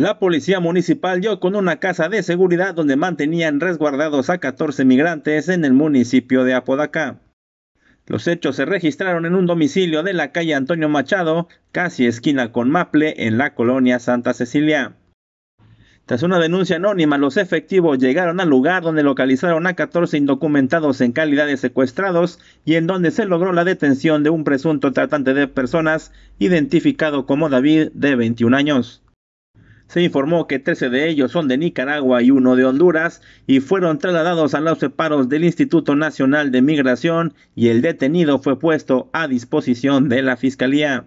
La policía municipal dio con una casa de seguridad donde mantenían resguardados a 14 migrantes en el municipio de Apodaca. Los hechos se registraron en un domicilio de la calle Antonio Machado, casi esquina con Maple, en la colonia Santa Cecilia. Tras una denuncia anónima, los efectivos llegaron al lugar donde localizaron a 14 indocumentados en calidad de secuestrados y en donde se logró la detención de un presunto tratante de personas identificado como David de 21 años. Se informó que 13 de ellos son de Nicaragua y uno de Honduras y fueron trasladados a los separos del Instituto Nacional de Migración y el detenido fue puesto a disposición de la Fiscalía.